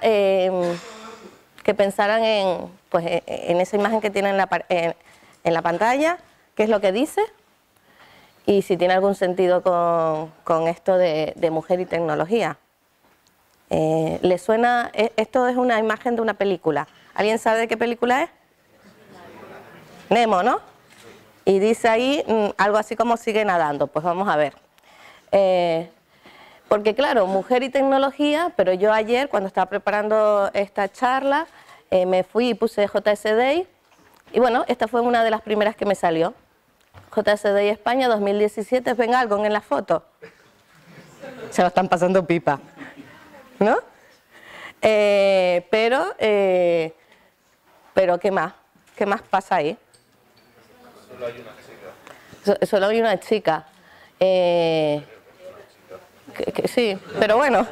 Em, que pensaran en, pues, e, en esa imagen que tienen en la, en, la pantalla, qué es lo que dice y si tiene algún sentido con, esto de, mujer y tecnología. Eh, ¿Le suena? E, esto es una imagen de una película. ¿Alguien sabe de qué película es? Nemo, ¿no? Y dice ahí mm, algo así como sigue nadando. Pues vamos a ver. Eh, porque claro, mujer y tecnología, pero yo ayer cuando estaba preparando esta charla, eh, me fui y puse JSDI y bueno, esta fue una de las primeras que me salió. JSDI España 2017, venga algo en la foto. Se lo están pasando pipa, ¿no? Eh, pero, eh, pero ¿qué más? ¿Qué más pasa ahí? Solo hay una chica. solo hay una chica sí, pero bueno.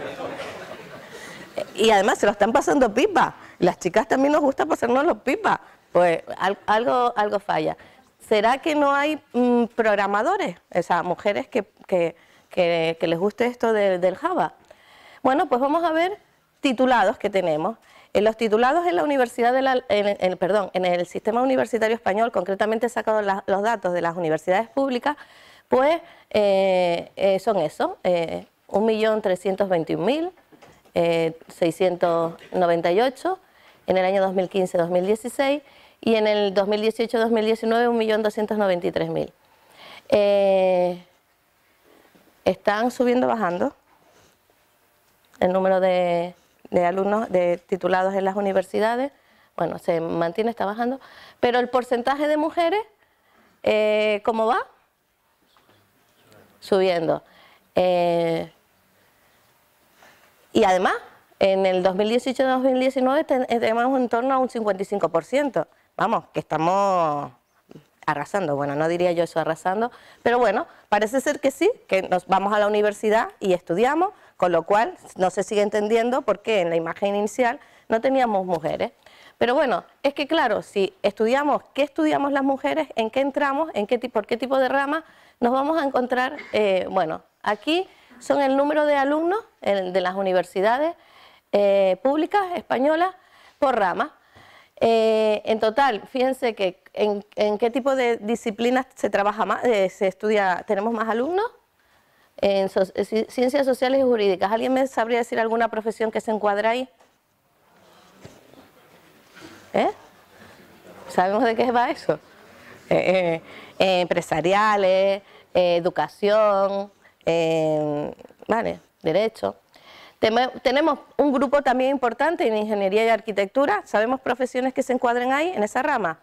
Y además se lo están pasando pipa. Las chicas también nos gusta pasarnos los pipa. Pues algo, algo falla. ¿Será que no hay mm, programadores? O sea, mujeres que, les guste esto del Java. Bueno, pues vamos a ver titulados que tenemos. En los titulados en la Universidad de perdón, en el sistema universitario español, concretamente he sacado los datos de las universidades públicas, pues eh, eh, son eso. Eh, 1.321.698 eh, en el año 2015-2016 y en el 2018-2019 1.293.000. Eh, están subiendo, bajando el número de, alumnos de titulados en las universidades. Bueno, se mantiene, está bajando. Pero el porcentaje de mujeres, eh, ¿cómo va? Subiendo. Eh, y además, en el 2018-2019 eh, tenemos en torno a un 55%. Vamos, que estamos arrasando. Bueno, no diría yo eso arrasando, pero bueno, parece ser que sí, que nos vamos a la universidad y estudiamos, con lo cual no se sigue entendiendo por qué en la imagen inicial no teníamos mujeres. Pero bueno, es que claro, si estudiamos qué estudiamos las mujeres, en qué entramos, en qué, por qué tipo de rama, nos vamos a encontrar, eh, bueno, aquí son el número de alumnos de las universidades eh, públicas españolas por rama. Eh, en total, fíjense que en, qué tipo de disciplinas se trabaja más, se estudia, tenemos más alumnos en ciencias sociales y jurídicas. ¿Alguien me sabría decir alguna profesión que se encuadra ahí? ¿Sabemos de qué va eso? empresariales, eh, educación, eh, vale, derecho. tenemos un grupo también importante en ingeniería y arquitectura. ¿Sabemos profesiones que se encuadren ahí, en esa rama?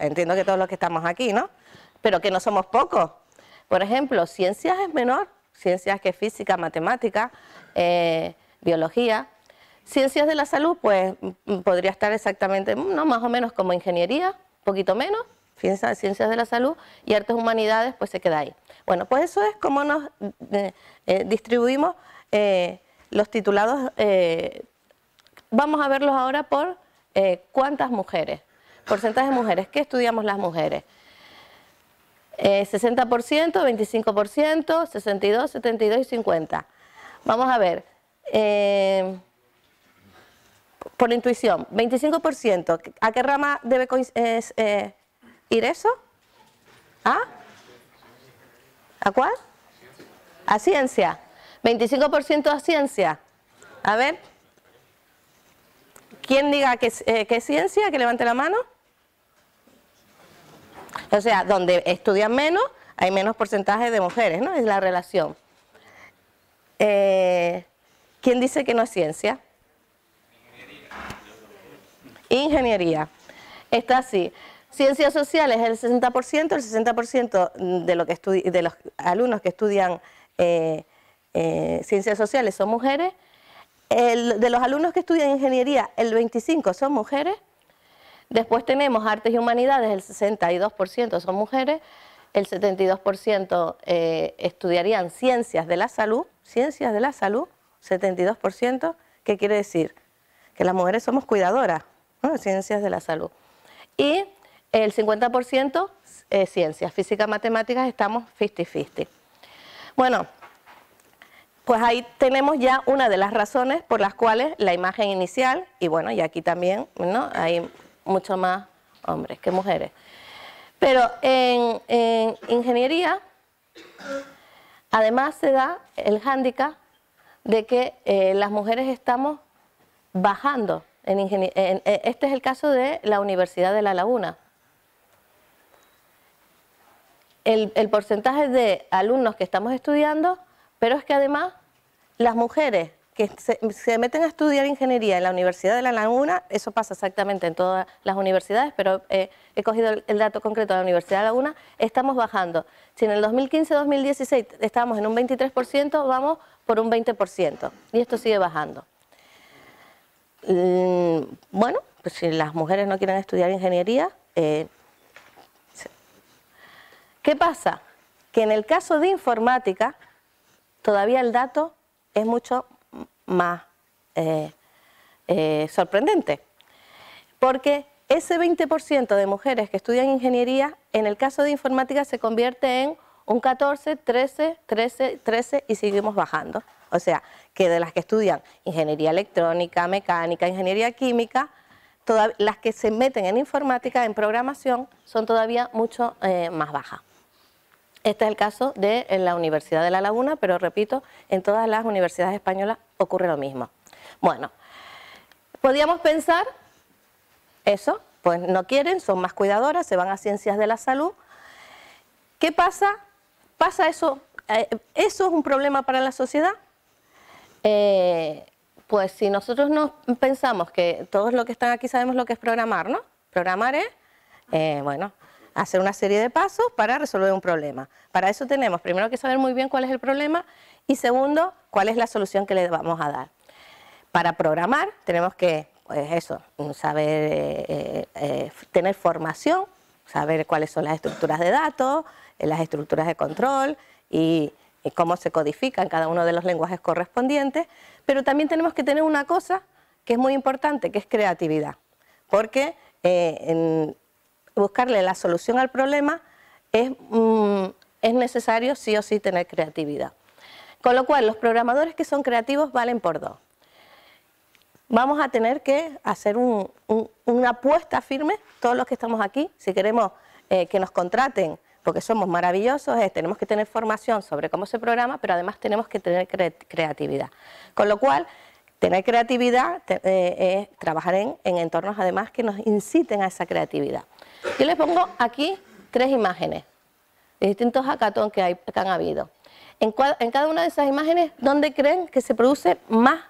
entiendo que todos los que estamos aquí, ¿no? Pero que no somos pocos. Por ejemplo, ciencias es menor, ciencias que física, matemática, eh, biología. Ciencias de la salud, pues podría estar exactamente, no, más o menos como ingeniería, ...un poquito menos, Ciencias, de la Salud y Artes Humanidades, pues se queda ahí. Bueno, pues eso es cómo nos eh, eh, distribuimos eh, los titulados. vamos a verlos ahora por cuántas mujeres, porcentaje de mujeres, ¿qué estudiamos las mujeres? 60%, 25%, 62%, 72% y 50%. Vamos a ver por intuición, 25%, ¿a qué rama debe eh, ir eso? ¿A? ¿A cuál? A ciencia. 25% a ciencia. A ver. ¿Quién diga que, eh, que es ciencia? Que levante la mano. O sea, donde estudian menos, hay menos porcentaje de mujeres, ¿no? Es la relación. Eh, ¿Quién dice que no es ciencia? Ingeniería. Está así. Ciencias sociales el 60%, el 60% de, lo que de los alumnos que estudian eh, eh, ciencias sociales son mujeres. de los alumnos que estudian ingeniería, el 25% son mujeres. Después tenemos artes y humanidades, el 62% son mujeres. El 72% eh, estudiarían ciencias de la salud, ciencias de la salud, 72%. ¿Qué quiere decir? Que las mujeres somos cuidadoras, ciencias de la salud. Y el 50% eh, ciencias, física, matemáticas, estamos 50-50. Bueno, pues ahí tenemos ya una de las razones por las cuales la imagen inicial, y bueno, y aquí también ¿no? hay mucho más hombres que mujeres. Pero en, ingeniería, además se da el hándicap de que eh, las mujeres estamos bajando. En, en, este es el caso de la Universidad de La Laguna el, porcentaje de alumnos que estamos estudiando, pero es que además las mujeres que se, meten a estudiar ingeniería en la Universidad de La Laguna, eso pasa exactamente en todas las universidades, pero eh, he cogido el, dato concreto de la Universidad de La Laguna, estamos bajando. Si en el 2015-2016 estábamos en un 23%, vamos por un 20%, y esto sigue bajando. Mm, bueno, pues si las mujeres no quieren estudiar ingeniería, eh, ¿Qué pasa? Que en el caso de informática, todavía el dato es mucho más eh, eh, sorprendente, porque ese 20% de mujeres que estudian ingeniería, en el caso de informática, se convierte en un 14, 13, 13, 13 y seguimos bajando. O sea, que de las que estudian ingeniería electrónica, mecánica, ingeniería química, todas las que se meten en informática, en programación, son todavía mucho eh, más bajas. Este es el caso de la Universidad de La Laguna, pero repito, en todas las universidades españolas ocurre lo mismo. Bueno, podíamos pensar eso, pues no quieren, son más cuidadoras, se van a ciencias de la salud. ¿Qué pasa? ¿Pasa eso? Eh, ¿Eso es un problema para la sociedad? Eh, pues si nosotros nos pensamos que todos los que están aquí sabemos lo que es programar, ¿no? Programar es, eh, bueno, hacer una serie de pasos para resolver un problema. Para eso tenemos primero que saber muy bien cuál es el problema y segundo, cuál es la solución que le vamos a dar. Para programar tenemos que, pues eso, saber, eh, eh, eh, tener formación, saber cuáles son las estructuras de datos, las estructuras de control y, cómo se codifican cada uno de los lenguajes correspondientes, pero también tenemos que tener una cosa que es muy importante, que es creatividad, porque en, buscarle la solución al problema, es, mm, es necesario sí o sí tener creatividad. Con lo cual, los programadores que son creativos valen por dos. Vamos a tener que hacer una apuesta firme, todos los que estamos aquí, si queremos eh, que nos contraten, porque somos maravillosos, eh, tenemos que tener formación sobre cómo se programa, pero además tenemos que tener creatividad. Con lo cual, tener creatividad eh, es trabajar en, en entornos además que nos inciten a esa creatividad. Yo les pongo aquí tres imágenes de distintos hackathons que, han habido. En, cada una de esas imágenes, ¿dónde creen que se produce más?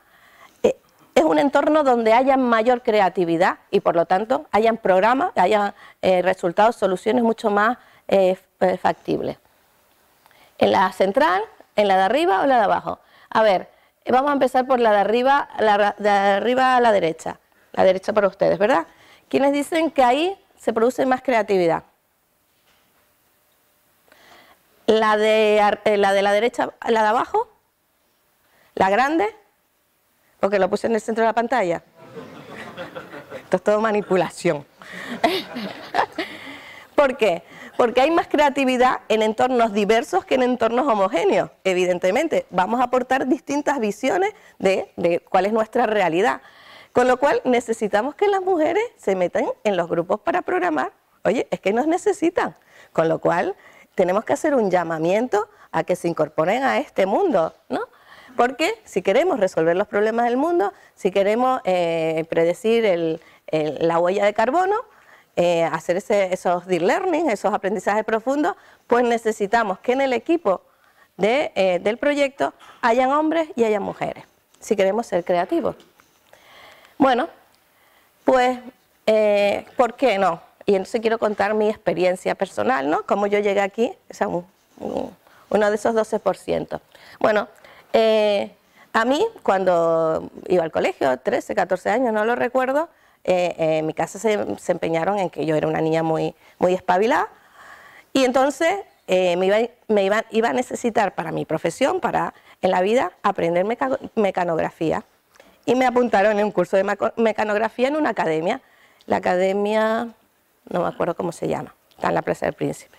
Eh, es un entorno donde haya mayor creatividad y por lo tanto hayan programas, hayan eh, resultados, soluciones mucho más eh, factibles. En la central, en la de arriba o la de abajo. A ver, vamos a empezar por la de arriba, la de arriba a la derecha. La derecha para ustedes, ¿verdad? Quienes dicen que ahí se produce más creatividad. La de, eh, la de la derecha, la de abajo, la grande, porque lo puse en el centro de la pantalla. Esto es todo manipulación. ¿Por qué? Porque hay más creatividad en entornos diversos que en entornos homogéneos, evidentemente. Vamos a aportar distintas visiones de cuál es nuestra realidad. Con lo cual necesitamos que las mujeres se metan en los grupos para programar. Oye, es que nos necesitan. Con lo cual tenemos que hacer un llamamiento a que se incorporen a este mundo, ¿no? Porque si queremos resolver los problemas del mundo, si queremos eh, predecir la huella de carbono, eh, hacer ese, esos deep learning, esos aprendizajes profundos, pues necesitamos que en el equipo eh, del proyecto hayan hombres y hayan mujeres, si queremos ser creativos. Bueno, pues, eh, ¿por qué no? Y entonces quiero contar mi experiencia personal, ¿no? Cómo yo llegué aquí, o sea, uno de esos 12%. Bueno, eh, a mí, cuando iba al colegio, 13, 14 años, no lo recuerdo, eh, en mi casa se, empeñaron en que yo era una niña muy, muy espabilada y entonces me, iba, a necesitar para mi profesión, para en la vida, aprender mecanografía y me apuntaron en un curso de mecanografía en una academia, la academia, no me acuerdo cómo se llama, está en la Plaza del Príncipe.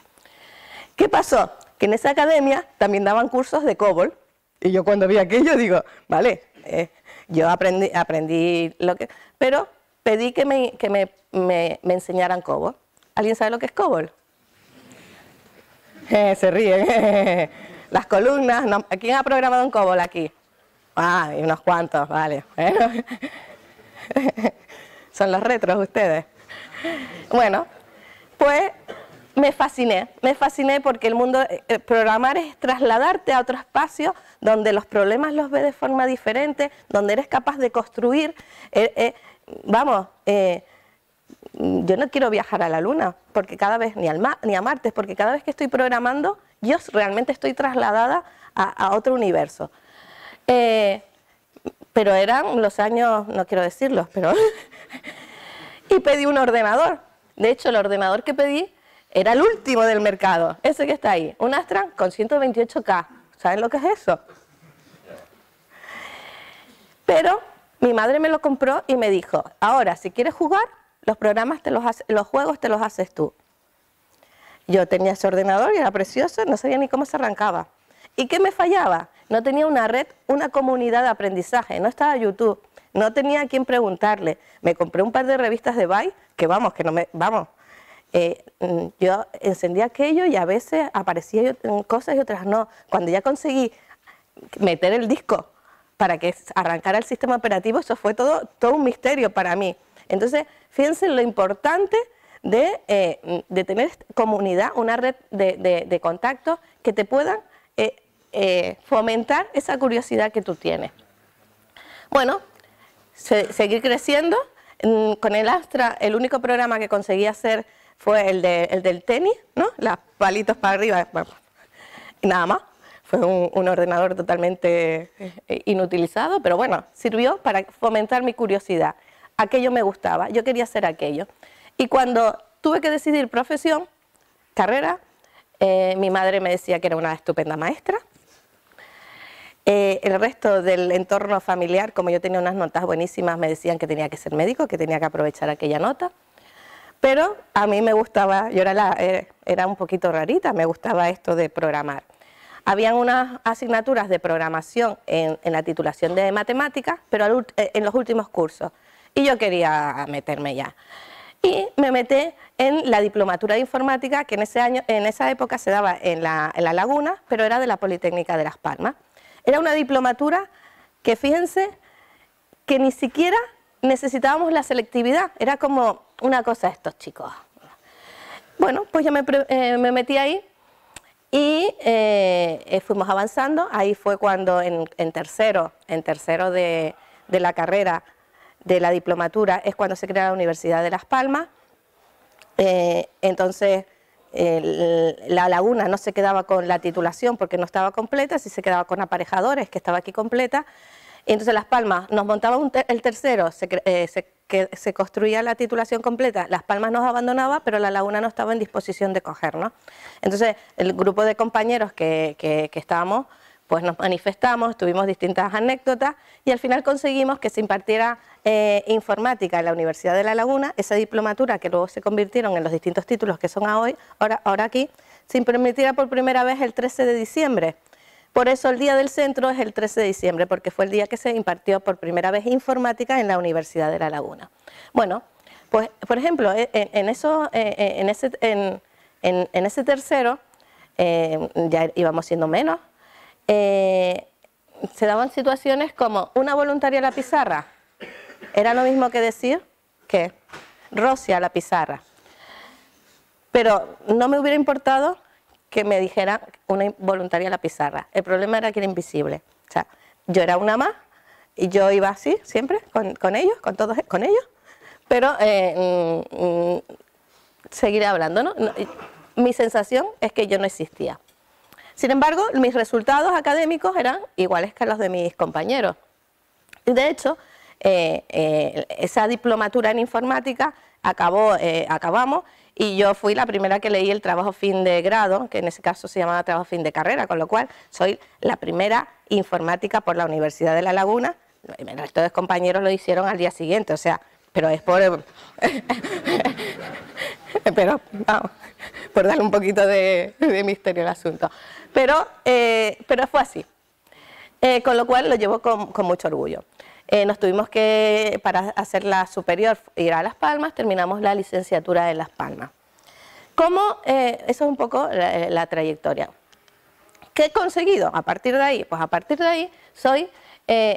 ¿Qué pasó? Que en esa academia también daban cursos de COBOL, y yo cuando vi aquello digo, vale, eh, yo aprendí, aprendí lo que... Pero pedí que me, que me, me, enseñaran COBOL. ¿Alguien sabe lo que es COBOL? Eh, se ríen. Las columnas, ¿quién ha programado en COBOL aquí? Ah, y unos cuantos, vale. Bueno. Son los retros ustedes. Bueno, pues me fasciné, me fasciné porque el mundo, eh, programar es trasladarte a otro espacio donde los problemas los ves de forma diferente, donde eres capaz de construir. Eh, eh, vamos, yo no quiero viajar a la Luna, porque cada vez, ni, ni a Marte, porque cada vez que estoy programando, yo realmente estoy trasladada a otro universo. Eh, pero eran los años, no quiero decirlos, pero... y pedí un ordenador. De hecho, el ordenador que pedí era el último del mercado, ese que está ahí, un Astra con 128K. ¿Saben lo que es eso? Pero mi madre me lo compró y me dijo, ahora si quieres jugar, los programas te los, los juegos te los haces tú. Yo tenía ese ordenador y era precioso, no sabía ni cómo se arrancaba. ¿Y qué me fallaba? no tenía una red, una comunidad de aprendizaje, no estaba YouTube, no tenía a quién preguntarle. Me compré un par de revistas de Bay, que vamos, que no me, vamos, eh, mm, yo encendía aquello y a veces aparecía cosas y otras no. Cuando ya conseguí meter el disco para que arrancara el sistema operativo, eso fue todo, todo un misterio para mí. Entonces, fíjense lo importante de, eh, tener comunidad, una red de, contactos que te puedan eh, eh, fomentar esa curiosidad que tú tienes. Bueno, seguir creciendo. Con el Astra, el único programa que conseguí hacer fue el, del tenis, ¿no? Las palitos para arriba, nada más. Fue un, ordenador totalmente eh, inutilizado, pero bueno, sirvió para fomentar mi curiosidad. Aquello me gustaba, yo quería hacer aquello. Y cuando tuve que decidir profesión, carrera, eh, mi madre me decía que era una estupenda maestra, eh, el resto del entorno familiar, como yo tenía unas notas buenísimas, me decían que tenía que ser médico, que tenía que aprovechar aquella nota. Pero a mí me gustaba, yo era, eh, era un poquito rarita, me gustaba esto de programar. Habían unas asignaturas de programación en, la titulación de matemáticas, pero eh, en los últimos cursos. Y yo quería meterme ya. Y me metí en la diplomatura de informática que en, ese año, en esa época se daba en la, en la Laguna, pero era de la Politécnica de Las Palmas. Era una diplomatura que fíjense que ni siquiera necesitábamos la selectividad, era como una cosa estos chicos. Bueno, pues yo me, eh, metí ahí y eh, eh, fuimos avanzando, ahí fue cuando en, tercero, en tercero de, la carrera de la diplomatura, es cuando se crea la Universidad de Las Palmas, entonces la laguna no se quedaba con la titulación porque no estaba completa, sí se quedaba con aparejadores, que estaba aquí completa. Entonces Las Palmas nos montaba el tercero, eh, se, que se construía la titulación completa, Las Palmas nos abandonaba, pero la laguna no estaba en disposición de no Entonces el grupo de compañeros que, que estábamos pues nos manifestamos, tuvimos distintas anécdotas y al final conseguimos que se impartiera eh, informática en la Universidad de La Laguna, esa diplomatura que luego se convirtieron en los distintos títulos que son a hoy, ahora, aquí, se impartiera por primera vez el 13 de diciembre. Por eso el día del centro es el 13 de diciembre, porque fue el día que se impartió por primera vez informática en la Universidad de La Laguna. Bueno, pues por ejemplo, e, e, en, eso, e, en, ese, tercero eh, ya íbamos siendo menos, eh, se daban situaciones como una voluntaria a la pizarra. Era lo mismo que decir que rocia a la pizarra. Pero no me hubiera importado que me dijera una voluntaria a la pizarra. El problema era que era invisible. O sea, yo era una más y yo iba así siempre con, ellos, con todos, con ellos. Pero eh, mm, mm, seguiré hablando, Mi sensación es que yo no existía. Sin embargo, mis resultados académicos eran iguales que los de mis compañeros. Y de hecho, eh, eh, esa diplomatura en informática acabó, eh, acabamos y yo fui la primera que leí el trabajo fin de grado, que en ese caso se llamaba trabajo fin de carrera, con lo cual soy la primera informática por la Universidad de La Laguna. El resto compañeros lo hicieron al día siguiente, o sea, pero es por... pero vamos, por dar un poquito de, misterio al asunto. Pero, eh, pero fue así, eh, con lo cual lo llevo con, mucho orgullo. Eh, nos tuvimos que, para hacer la superior, ir a Las Palmas, terminamos la licenciatura en Las Palmas. ¿Cómo? eso es un poco la, trayectoria. ¿Qué he conseguido a partir de ahí? Pues a partir de ahí soy,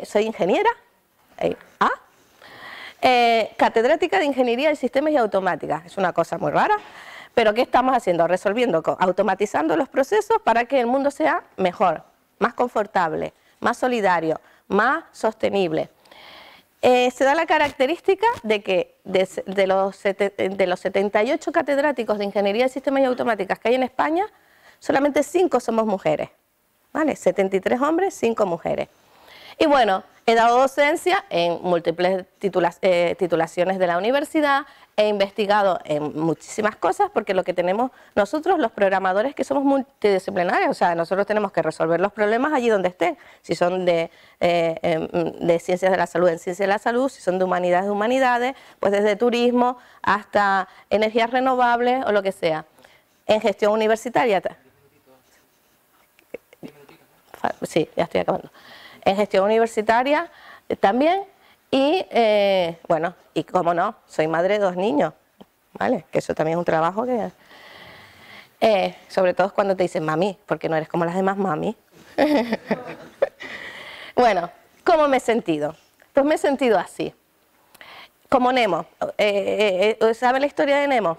soy ingeniera. ah, eh, catedrática de Ingeniería de Sistemas y Automática. Es una cosa muy rara, pero ¿qué estamos haciendo? Resolviendo, automatizando los procesos para que el mundo sea mejor, más confortable, más solidario, más sostenible. Eh, se da la característica de que de, los, de, los, 78 catedráticos de Ingeniería de Sistemas y Automáticas que hay en España, solamente 5 somos mujeres, ¿vale? 73 hombres, 5 mujeres. Y bueno, He dado docencia en múltiples eh, titulaciones de la universidad, he investigado en muchísimas cosas porque lo que tenemos nosotros los programadores que somos multidisciplinarios, o sea, nosotros tenemos que resolver los problemas allí donde estén, si son de, eh, em, de ciencias de la salud en ciencias de la salud, si son de humanidades de humanidades, pues desde turismo hasta energías renovables o lo que sea. En gestión universitaria. Sí, ya estoy acabando en gestión universitaria también y eh, bueno, y como no, soy madre de dos niños, ¿vale? Que eso también es un trabajo que... Eh, sobre todo cuando te dicen mami, porque no eres como las demás mami. bueno, ¿cómo me he sentido? Pues me he sentido así, como Nemo. Eh, ¿Saben la historia de Nemo?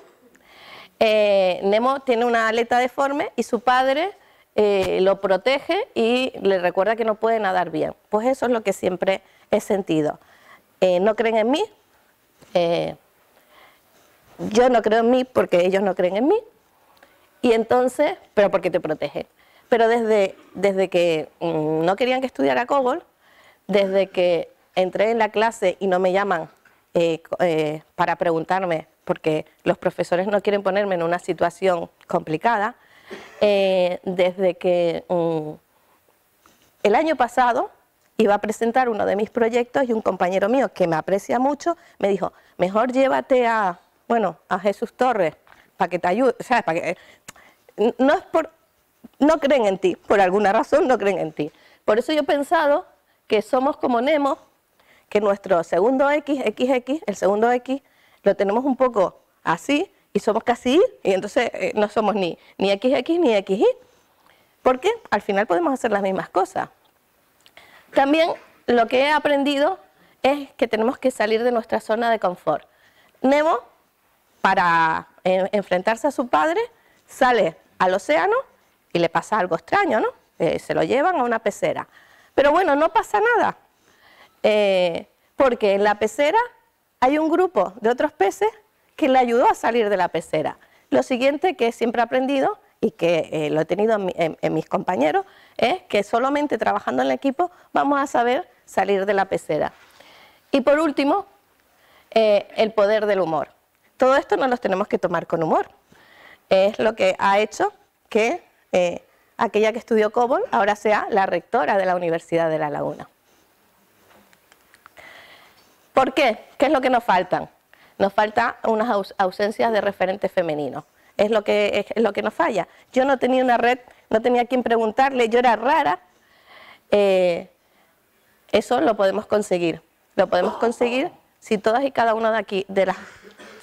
Nemo tiene una aleta deforme y su padre eh, lo protege y le recuerda que no puede nadar bien. Pues eso es lo que siempre he sentido. Eh, ¿No creen en mí? Eh, yo no creo en mí porque ellos no creen en mí. Y entonces, pero porque te protege. Pero desde, desde que mm, no querían que estudiara COBOL, desde que entré en la clase y no me llaman para preguntarme, porque los profesores no quieren ponerme en una situación complicada, eh, desde que mm, el año pasado iba a presentar uno de mis proyectos y un compañero mío que me aprecia mucho me dijo, mejor llévate a, bueno, a Jesús Torres para que te ayude, o sea, para que... Eh, no es por... No creen en ti, por alguna razón no creen en ti. Por eso yo he pensado que somos como Nemo, que nuestro segundo X, XX, el segundo X, lo tenemos un poco así, y somos casi Y, y entonces eh, no somos ni, ni XX ni XY, porque al final podemos hacer las mismas cosas. También lo que he aprendido es que tenemos que salir de nuestra zona de confort. Nemo, para eh, enfrentarse a su padre, sale al océano y le pasa algo extraño, ¿no? Eh, se lo llevan a una pecera. Pero bueno, no pasa nada, porque en la pecera hay un grupo de otros peces que le ayudó a salir de la pecera. Lo siguiente que siempre he aprendido y que eh, lo he tenido en, mis compañeros es que solamente trabajando en el equipo vamos a saber salir de la pecera. Y por último, eh, el poder del humor. Todo esto no lo tenemos que tomar con humor. Es lo que ha hecho que eh, aquella que estudió COBOL ahora sea la rectora de la Universidad de La Laguna. ¿Por qué? ¿Qué es lo que nos faltan? nos falta unas ausencias de referentes femeninos. Es lo, que, es lo que nos falla. Yo no tenía una red, no tenía quien preguntarle, yo era rara. Eh, eso lo podemos conseguir. Lo podemos conseguir si todas y cada una de aquí, de las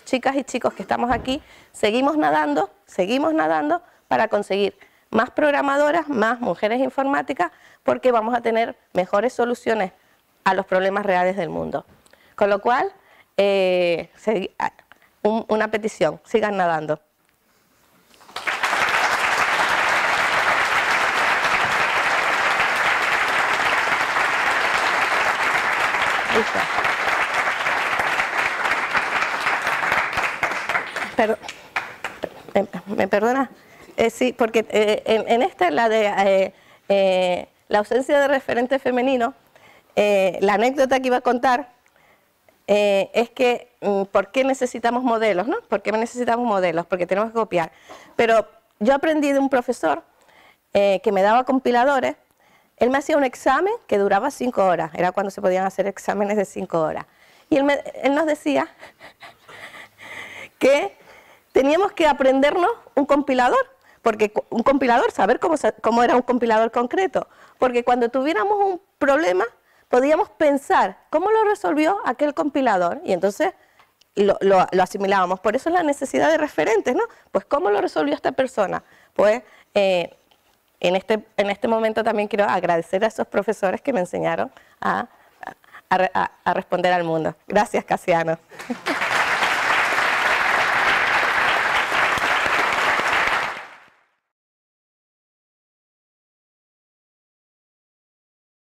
chicas y chicos que estamos aquí, seguimos nadando, seguimos nadando para conseguir más programadoras, más mujeres informáticas, porque vamos a tener mejores soluciones a los problemas reales del mundo. Con lo cual, eh, una petición, sigan nadando. ¿me, perdona? Eh, sí, porque eh, en, en, esta, la de eh, la ausencia de referente femenino, la anécdota que iba a contar eh, es que, mm, ¿por qué necesitamos modelos? ¿no? ¿Por qué necesitamos modelos? Porque tenemos que copiar. Pero yo aprendí de un profesor eh, que me daba compiladores, él me hacía un examen que duraba cinco horas, era cuando se podían hacer exámenes de cinco horas. Y él, nos decía que teníamos que aprendernos un compilador, porque un compilador, saber cómo, era un compilador concreto, porque cuando tuviéramos un problema podíamos pensar cómo lo resolvió aquel compilador y entonces lo, asimilábamos. Por eso es la necesidad de referentes, ¿no? Pues cómo lo resolvió esta persona. Pues eh, en, este, en este momento también quiero agradecer a esos profesores que me enseñaron a, a responder al mundo. Gracias, Casiano.